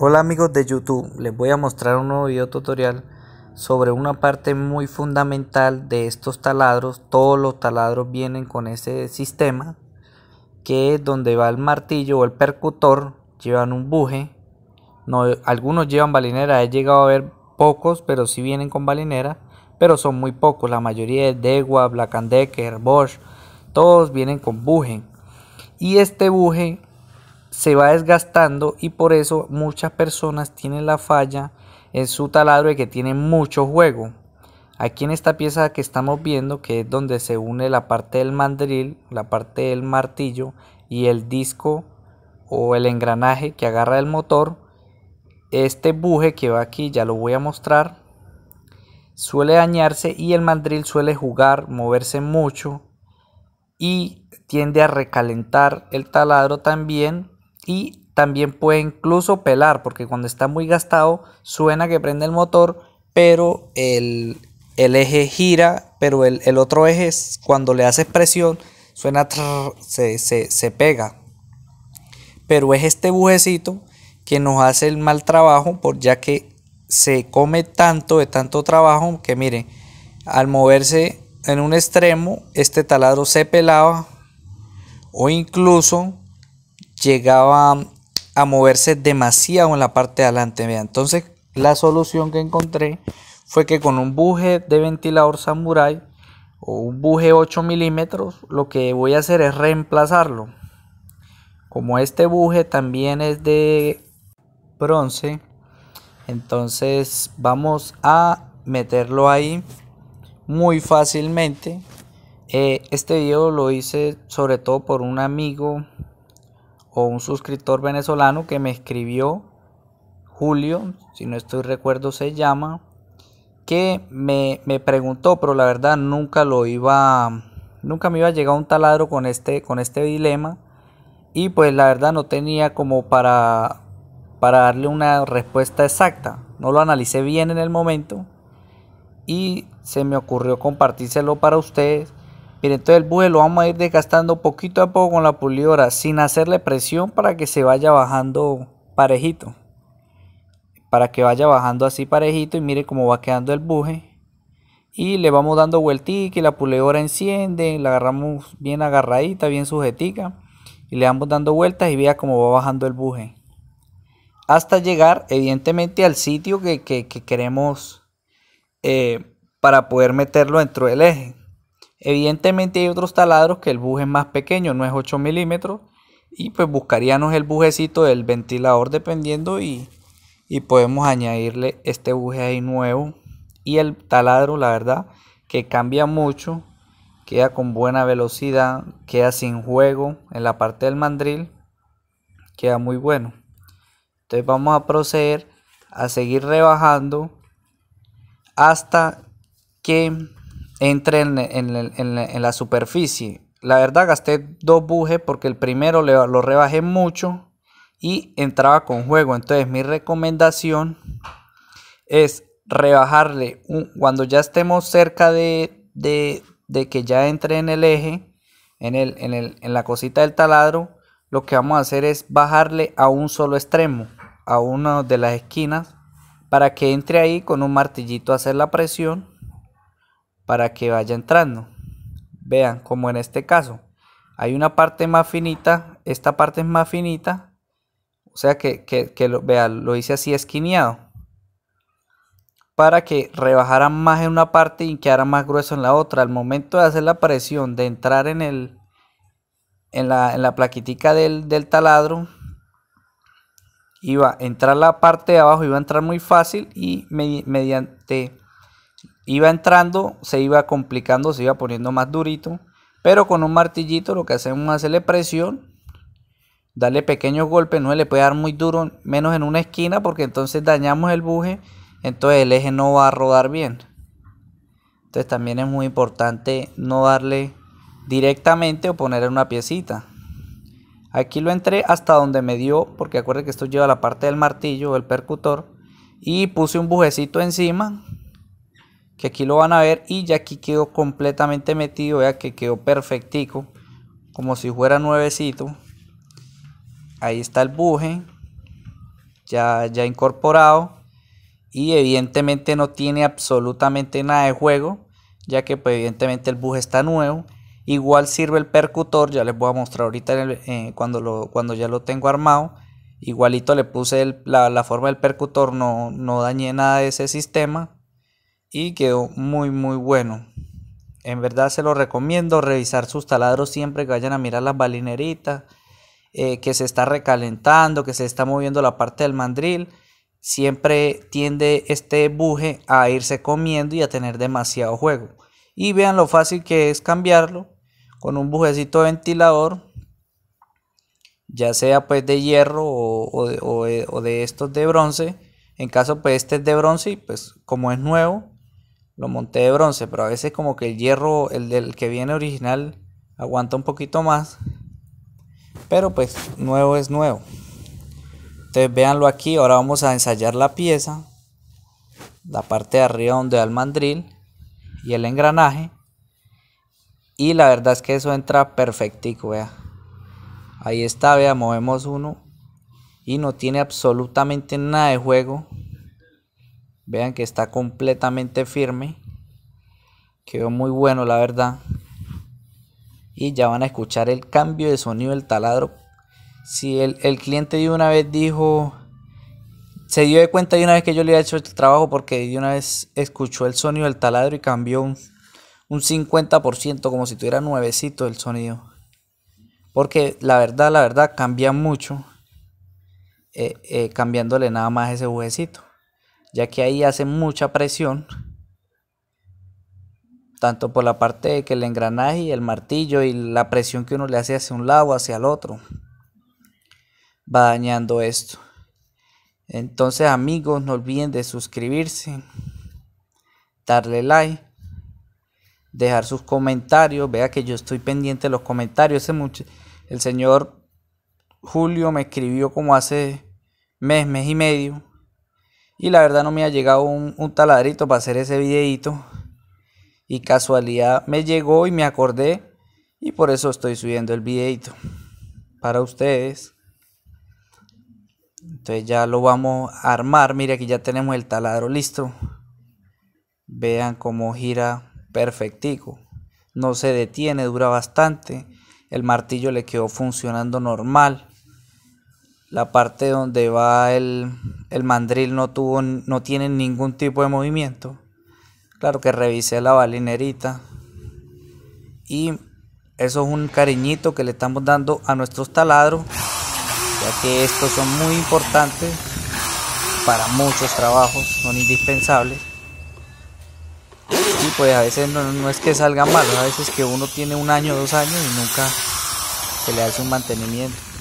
Hola amigos de YouTube, les voy a mostrar un nuevo video tutorial sobre una parte muy fundamental de estos taladros. Todos los taladros vienen con ese sistema que es donde va el martillo o el percutor, llevan un buje. No, algunos llevan balinera, he llegado a ver pocos, pero si vienen con balinera, pero son muy pocos. La mayoría es Dewa, Black Decker, Bosch, todos vienen con buje. Y este buje se va desgastando y por eso muchas personas tienen la falla en su taladro de que tiene mucho juego. Aquí en esta pieza que estamos viendo, que es donde se une la parte del mandril, la parte del martillo y el disco o el engranaje que agarra el motor, este buje que va aquí, ya lo voy a mostrar, suele dañarse y el mandril suele jugar, moverse mucho y tiende a recalentar el taladro también y también puede incluso pelar, porque cuando está muy gastado suena que prende el motor, pero el, eje gira, pero el, otro eje cuando le haces presión suena, se, pega. Pero es este bujecito que nos hace el mal trabajo, por ya que se come tanto de tanto trabajo que miren, al moverse en un extremo, este taladro se pelaba o incluso llegaba a moverse demasiado en la parte de adelante. entonces la solución que encontré fue que con un buje de ventilador samurai o un buje 8 milímetros lo que voy a hacer es reemplazarlo. Como este buje también es de bronce, entonces vamos a meterlo ahí muy fácilmente. Eh, este video lo hice sobre todo por un amigo o un suscriptor venezolano que me escribió, Julio, si no estoy recuerdo se llama, que me, preguntó, pero la verdad nunca lo iba, nunca me iba a llegar un taladro con este, con este dilema y pues la verdad no tenía como para, para darle una respuesta exacta, no lo analicé bien en el momento y se me ocurrió compartírselo para ustedes Miren, entonces el buje lo vamos a ir desgastando poquito a poco con la pulidora, sin hacerle presión para que se vaya bajando parejito. Para que vaya bajando así parejito y mire cómo va quedando el buje. Y le vamos dando vueltica y la pulidora enciende, la agarramos bien agarradita, bien sujetica. Y le vamos dando vueltas y vea cómo va bajando el buje. Hasta llegar evidentemente al sitio que, queremos eh, para poder meterlo dentro del eje. Evidentemente hay otros taladros que el buje es más pequeño, no es 8 milímetros. Y pues buscaríamos el bujecito del ventilador dependiendo y, y podemos añadirle este buje ahí nuevo. Y el taladro, la verdad, que cambia mucho. Queda con buena velocidad, queda sin juego en la parte del mandril. Queda muy bueno. Entonces vamos a proceder a seguir rebajando hasta que entre en, la superficie. La verdad gasté dos bujes porque el primero lo rebajé mucho y entraba con juego. Entonces mi recomendación es rebajarle cuando ya estemos cerca de, de, que ya entre en el eje, en, el, en, en la cosita del taladro, lo que vamos a hacer es bajarle a un solo extremo, a una de las esquinas, para que entre ahí con un martillito a hacer la presión para que vaya entrando. Vean, como en este caso, hay una parte más finita, esta parte es más finita, o sea que, que, lo, vean, lo hice así esquineado, para que rebajara más en una parte y quedara más grueso en la otra. Al momento de hacer la presión, de entrar en, el, en, la, en la plaquitica del, del taladro, iba a entrar la parte de abajo, iba a entrar muy fácil y mediante iba entrando, se iba complicando, se iba poniendo más durito. Pero con un martillito lo que hacemos es hacerle presión, darle pequeños golpes, no le puede dar muy duro, menos en una esquina, porque entonces dañamos el buje, entonces el eje no va a rodar bien. Entonces también es muy importante no darle directamente o ponerle una piecita. Aquí lo entré hasta donde me dio, porque acuérdense que esto lleva la parte del martillo, el percutor, y puse un bujecito encima que aquí lo van a ver y ya aquí quedó completamente metido, vea que quedó perfectico, como si fuera nuevecito. Ahí está el buje, ya, ya incorporado y evidentemente no tiene absolutamente nada de juego, ya que pues, evidentemente el buje está nuevo. Igual sirve el percutor, ya les voy a mostrar ahorita eh, cuando, lo, cuando ya lo tengo armado. Igualito le puse la, forma del percutor, no, no dañé nada de ese sistema y quedó muy muy bueno. En verdad se lo recomiendo revisar sus taladros siempre que vayan a mirar las balineritas, eh, que se está recalentando, que se está moviendo la parte del mandril. Siempre tiende este buje a irse comiendo y a tener demasiado juego. Y vean lo fácil que es cambiarlo con un bujecito de ventilador, ya sea pues de hierro o, de, o de estos de bronce. En caso pues este es de bronce y pues como es nuevo, lo monté de bronce, pero a veces como que el hierro, el del que viene original, aguanta un poquito más. Pero pues nuevo es nuevo. Entonces véanlo aquí, ahora vamos a ensayar la pieza. La parte de arriba donde va el mandril y el engranaje. Y la verdad es que eso entra perfectico, vea. Ahí está, vea, movemos uno. Y no tiene absolutamente nada de juego. Vean que está completamente firme. Quedó muy bueno, la verdad. Y ya van a escuchar el cambio de sonido del taladro. Si el, cliente de una vez dijo, se dio de cuenta de una vez que yo le había hecho este trabajo porque de una vez escuchó el sonido del taladro y cambió un, 50%, como si tuviera nuevecito el sonido. Porque la verdad, la verdad, cambia mucho eh, eh, cambiándole nada más ese bujecito ya que ahí hace mucha presión, tanto por la parte de que el engranaje y el martillo y la presión que uno le hace hacia un lado o hacia el otro, va dañando esto. Entonces amigos, no olviden de suscribirse, darle like, dejar sus comentarios. Vea que yo estoy pendiente de los comentarios. el señor Julio me escribió como hace mes, mes y medio, y la verdad no me ha llegado un, un taladrito para hacer ese videito. Y casualidad me llegó y me acordé. Y por eso estoy subiendo el videito. Para ustedes. Entonces ya lo vamos a armar. Mire aquí ya tenemos el taladro listo. Vean cómo gira perfectico. No se detiene, dura bastante. El martillo le quedó funcionando normal la parte donde va el, mandril no, tuvo, no tiene ningún tipo de movimiento. Claro que revisé la balinerita. Y eso es un cariñito que le estamos dando a nuestros taladros, ya que estos son muy importantes para muchos trabajos, son indispensables. Y pues a veces no, es que salga mal. a veces que uno tiene un año, dos años y nunca se le hace un mantenimiento.